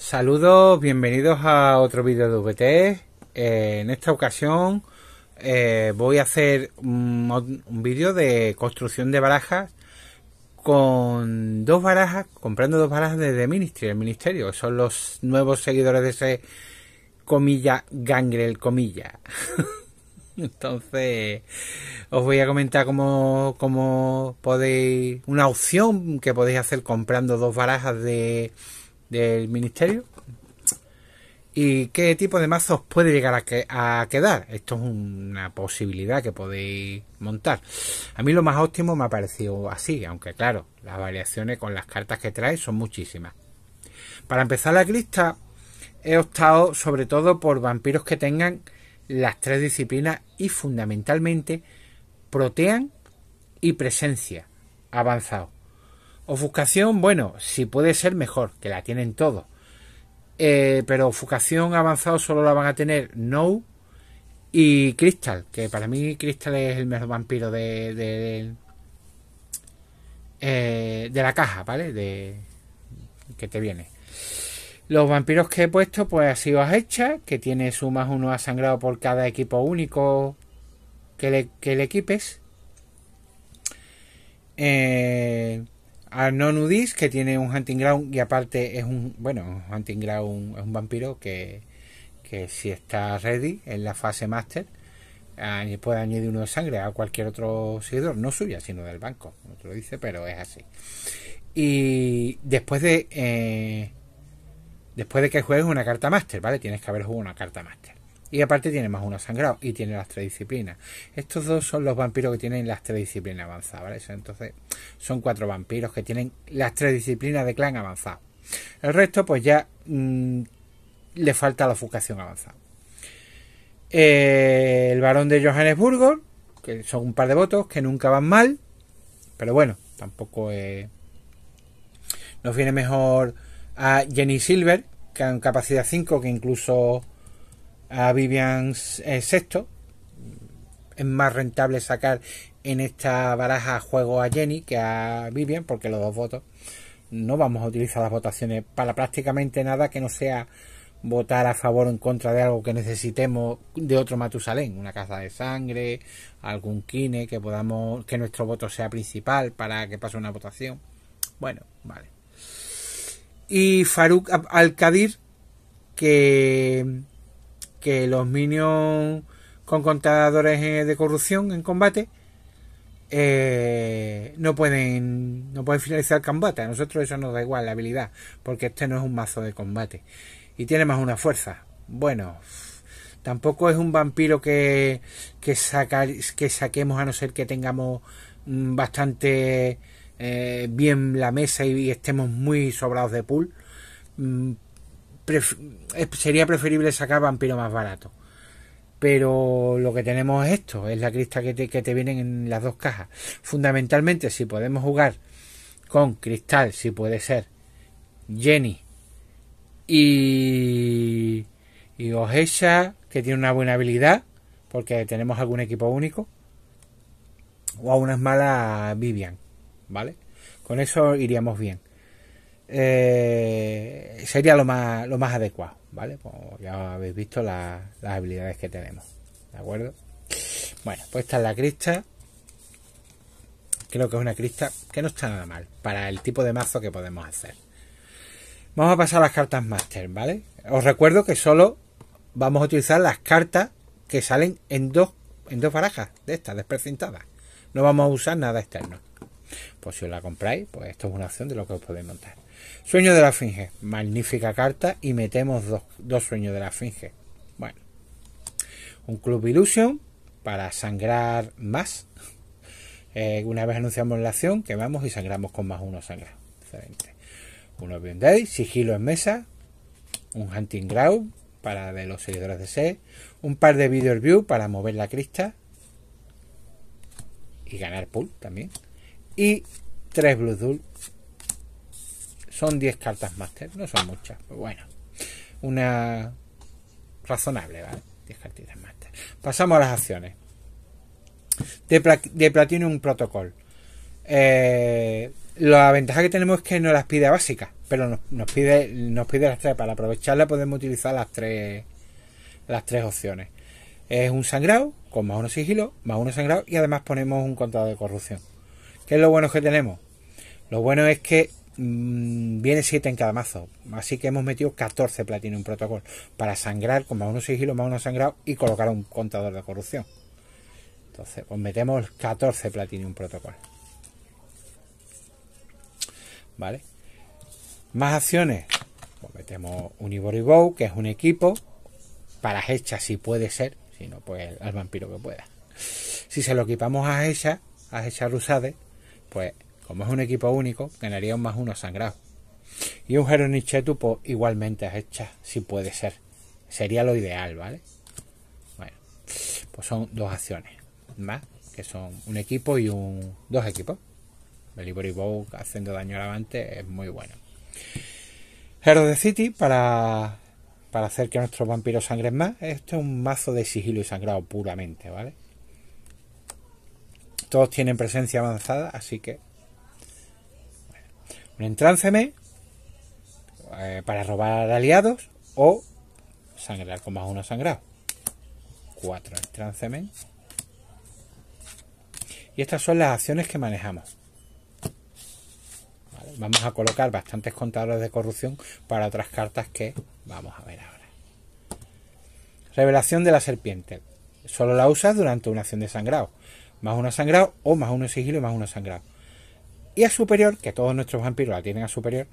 Saludos, bienvenidos a otro vídeo de VT. Eh, en esta ocasión eh, voy a hacer un, vídeo de construcción de barajas con dos barajas, comprando dos barajas desde Ministry, el ministerio. Son los nuevos seguidores de ese comilla gangrel comilla. Entonces, os voy a comentar cómo, cómo podéis, una opción que podéis hacer comprando dos barajas de del ministerio. ¿Y qué tipo de mazos puede llegar a, quedar? Esto es una posibilidad que podéis montar. A mí lo más óptimo me ha parecido así, aunque claro, las variaciones con las cartas que trae son muchísimas. Para empezar la lista, he optado sobre todo por vampiros que tengan las tres disciplinas y fundamentalmente protean y presencia avanzado. Ofuscación, bueno, si puede ser mejor, que la tienen todos. Eh, pero ofuscación avanzado solo la van a tener No y Crystal, que para mí Crystal es el mejor vampiro de, eh, de, la caja, ¿vale? De, que te viene. Los vampiros que he puesto, pues ha sido hecha, que tiene su más uno a sangrado por cada equipo único que le, que le equipes. Eh, a Nudis, que tiene un hunting ground y aparte es un, bueno, hunting ground es un vampiro que, si está ready en la fase master puede añadir uno de sangre a cualquier otro seguidor, no suya, sino del banco, no te lo dice, pero es así. Y después de eh, después de que juegues una carta master, ¿vale? Tienes que haber jugado una carta master. Y aparte tiene más uno sangrado y tiene las tres disciplinas. Estos dos son los vampiros que tienen las tres disciplinas avanzadas, Entonces son cuatro vampiros que tienen las tres disciplinas de clan avanzado. El resto pues ya mm, le falta la ofuscación avanzada. Eh, el varón de Johannesburgo, que son un par de votos que nunca van mal, pero bueno, tampoco nos viene mejor a Jenny Silver, que en capacidad 5, que incluso a Vivian Sexto Es más rentable sacar en esta baraja juego a Jenny que a Vivian, porque los dos votos no vamos a utilizar las votaciones para prácticamente nada que no sea votar a favor o en contra de algo que necesitemos de otro Matusalén, una casa de sangre, algún kine, que podamos, que nuestro voto sea principal para que pase una votación. Bueno, vale. Y Faruk al kadir que que los minions con contadores eh, de corrupción en combate eh, no pueden no pueden finalizar combate a nosotros eso nos da igual la habilidad porque este no es un mazo de combate y tiene más una fuerza bueno tampoco es un vampiro que que, que saquemos a no ser que tengamos mm, bastante eh, bien la mesa y, y, estemos muy sobrados de pool mm, sería preferible sacar vampiro más barato. Pero lo que tenemos es esto, es la crista que te, que te vienen en las dos cajas. Fundamentalmente, si podemos jugar con cristal, si puede ser, Jenny y, y Ogesha, que tiene una buena habilidad, porque tenemos algún equipo único, o a unas malas Vivian, ¿vale? Con eso iríamos bien. Eh, sería lo más, lo más adecuado, ¿vale? Pues ya habéis visto las habilidades que tenemos, ¿de acuerdo? Bueno, pues esta es la crista. Creo que es una crista que no está nada mal para el tipo de mazo que podemos hacer. Vamos a pasar a las cartas Master, ¿vale? Os recuerdo que solo vamos a utilizar las cartas que salen en dos, en dos barajas de estas, desprecintadas. No vamos a usar nada externo. Pues si os la compráis, pues esto es una opción de lo que os podéis montar. Sueño de la Finge. Magnífica carta y metemos dos, sueños de la Finge. Bueno. Un Club Illusion para sangrar más. Eh, una vez anunciamos la acción, quemamos y sangramos con más uno sangrado. Excelente. Un Open Day, sigilo en mesa. Un Hunting Ground para de los seguidores de C. E, un par de Video View para mover la crista. Y ganar pool también. Y tres Blue son 10 cartas máster, no son muchas, pero bueno. Una razonable, ¿vale? 10 cartitas máster. Pasamos a las acciones. De, platino Un Protocol. Eh, la ventaja que tenemos es que no las pide básica pero nos, pide, nos pide las tres. Para aprovecharla podemos utilizar las tres, las tres opciones. Es un sangrado, con más uno sigilo, más uno sangrado, y además ponemos un contado de corrupción. ¿Qué es lo bueno que tenemos? Lo bueno es que Mm, viene 7 en cada mazo. Así que hemos metido 14 un protocolo para sangrar con más uno sigilo, más uno sangrado y colocar un contador de corrupción. Entonces, pues metemos 14 un protocolo ¿Vale? Más acciones. Pues metemos un Ivory Bow, que es un equipo. Para Hecha, si puede ser. Si no, pues al vampiro que pueda. Si se lo equipamos a Hecha, a Hecha Rusade, pues como es pues un equipo único, ganaría un más uno sangrado. Y un Nichetu, pues igualmente es hecha, si puede ser. Sería lo ideal, ¿vale? Bueno, pues son dos acciones más, que son un equipo y un. dos equipos. y Bow haciendo daño al avante es muy bueno. Hero de City para, para hacer que nuestros vampiros sangren más. Esto es un mazo de sigilo y sangrado puramente, ¿vale? Todos tienen presencia avanzada, así que un entránceme eh, para robar aliados o sangrar con más uno sangrado. Cuatro entránceme. Y estas son las acciones que manejamos. vamos a colocar bastantes contadores de corrupción para otras cartas que vamos a ver ahora. Revelación de la serpiente. Solo la usas durante una acción de sangrado. Más uno sangrado o más uno sigilo y más uno sangrado. Y a superior, que todos nuestros vampiros la tienen a superior,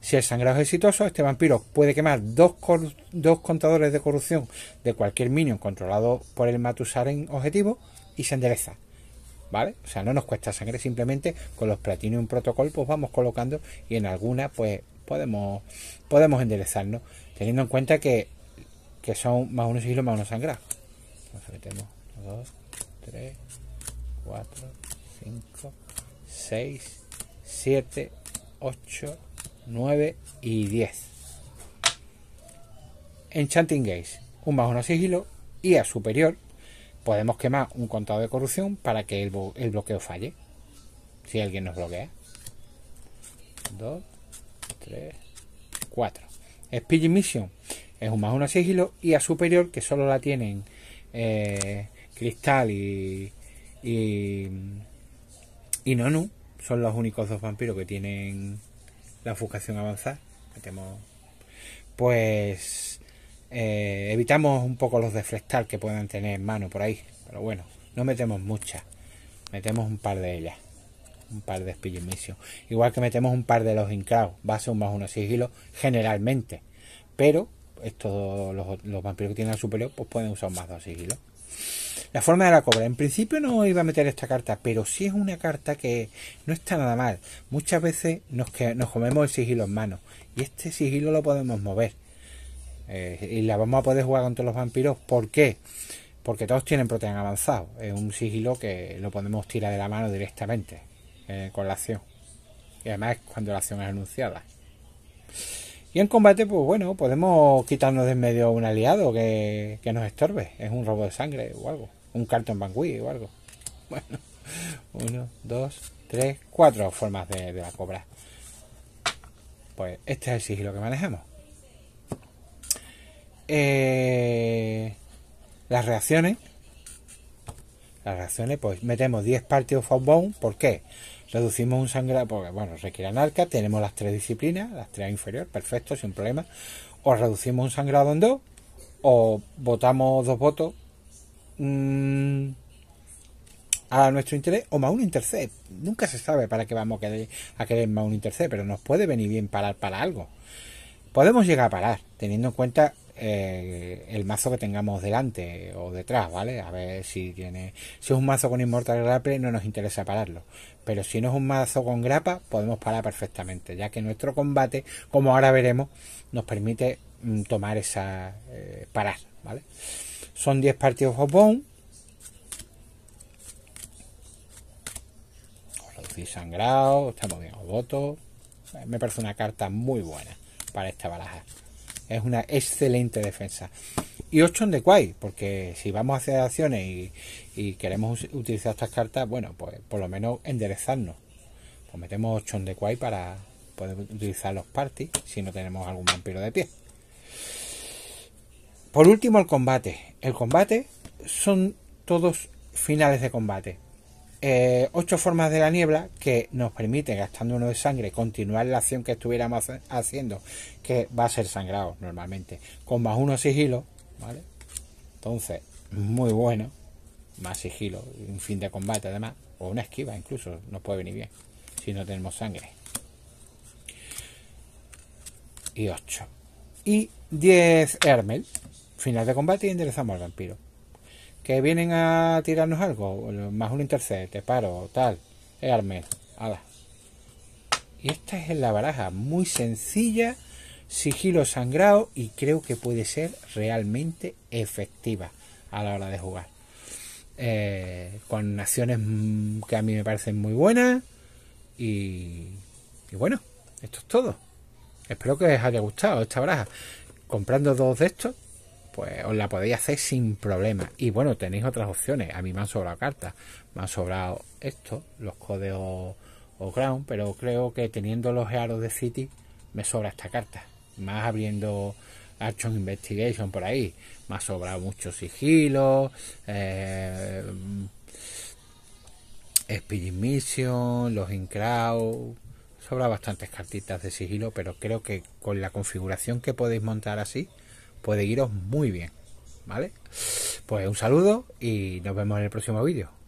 si el sangrado es exitoso, este vampiro puede quemar dos, contadores de corrupción de cualquier minion controlado por el Matusaren objetivo y se endereza. ¿Vale? O sea, no nos cuesta sangre, simplemente con los un Protocol pues vamos colocando y en alguna pues podemos, podemos enderezarnos, teniendo en cuenta que, que son más uno sigilo más unos sangrado. Entonces metemos 2, 3, 4, 5, 7, 8, 9 y 10. Enchanting Gaze, un más uno sigilo y a superior podemos quemar un contado de corrupción para que el, bloqueo falle. Si alguien nos bloquea. 2, 3, 4. Speedy Mission es un más uno sigilo y a superior que solo la tienen eh, Cristal y, y, y Nonu son los únicos dos vampiros que tienen la ofuscación avanzada. Metemos, pues eh, evitamos un poco los de que puedan tener en mano por ahí. Pero bueno, no metemos muchas. Metemos un par de ellas. Un par de Spilling Mission. Igual que metemos un par de los Incrao. Va a ser un más uno sigilo generalmente. Pero estos los, vampiros que tienen al superior pues pueden usar un más dos sigilos. La forma de la cobra. En principio no iba a meter esta carta, pero sí es una carta que no está nada mal. Muchas veces nos, que, nos comemos el sigilo en mano. Y este sigilo lo podemos mover. Eh, y la vamos a poder jugar contra los vampiros. ¿Por qué? Porque todos tienen proteína avanzado. Es un sigilo que lo podemos tirar de la mano directamente. Eh, con la acción. Y además cuando la acción es anunciada. Y en combate, pues bueno, podemos quitarnos de en medio a un aliado que, nos estorbe. Es un robo de sangre o algo un cartón bangui o algo. Bueno, uno, dos, tres, cuatro formas de, la cobra. Pues este es el sigilo que manejamos. Eh, las reacciones. Las reacciones, pues metemos 10 partidos bone, ¿Por qué? Reducimos un sangrado, porque bueno, requiere anarca, tenemos las tres disciplinas, las tres inferior, perfecto, sin problema. O reducimos un sangrado en dos, o votamos dos votos Mm, a nuestro interés o más un intercept. Nunca se sabe para qué vamos a querer, a más un intercept, pero nos puede venir bien parar para algo. Podemos llegar a parar, teniendo en cuenta eh, el mazo que tengamos delante o detrás, ¿vale? A ver si tiene. Si es un mazo con Immortal Grapple, no nos interesa pararlo. Pero si no es un mazo con grapa, podemos parar perfectamente, ya que nuestro combate, como ahora veremos, nos permite mm, tomar esa. Eh, parar, ¿vale? Son 10 partidos Japón. Reducir sangrado, estamos bien Me parece una carta muy buena para esta baraja. Es una excelente defensa. Y 8 de Quay, porque si vamos a hacer acciones y, y, queremos utilizar estas cartas, bueno, pues por lo menos enderezarnos. Pues metemos 8 de Quay para poder utilizar los parties si no tenemos algún vampiro de pie. Por último, el combate. El combate son todos finales de combate. Eh, ocho formas de la niebla que nos permiten, gastando uno de sangre, continuar la acción que estuviéramos haciendo, que va a ser sangrado normalmente, con más uno sigilo, ¿vale? Entonces, muy bueno, más sigilo, un fin de combate además, o una esquiva incluso, nos puede venir bien, si no tenemos sangre. Y ocho Y 10 Hermel, Final de combate y enderezamos al vampiro. Que vienen a tirarnos algo, más un intercept, paro, tal, el eh, armel, ala. Y esta es la baraja, muy sencilla, sigilo sangrado y creo que puede ser realmente efectiva a la hora de jugar. Eh, con acciones mm, que a mí me parecen muy buenas y, y bueno, esto es todo. Espero que os haya gustado esta baraja. Comprando dos de estos, pues os la podéis hacer sin problema. Y bueno, tenéis otras opciones. A mí me han sobrado cartas, me han sobrado esto, los códigos o ground, pero creo que teniendo los aros de City me sobra esta carta. Más abriendo Archon Investigation por ahí, me ha sobrado mucho sigilo, eh, Spirit Mission, los Crowd. Sobra bastantes cartitas de sigilo, pero creo que con la configuración que podéis montar así, puede iros muy bien. ¿Vale? Pues un saludo y nos vemos en el próximo vídeo.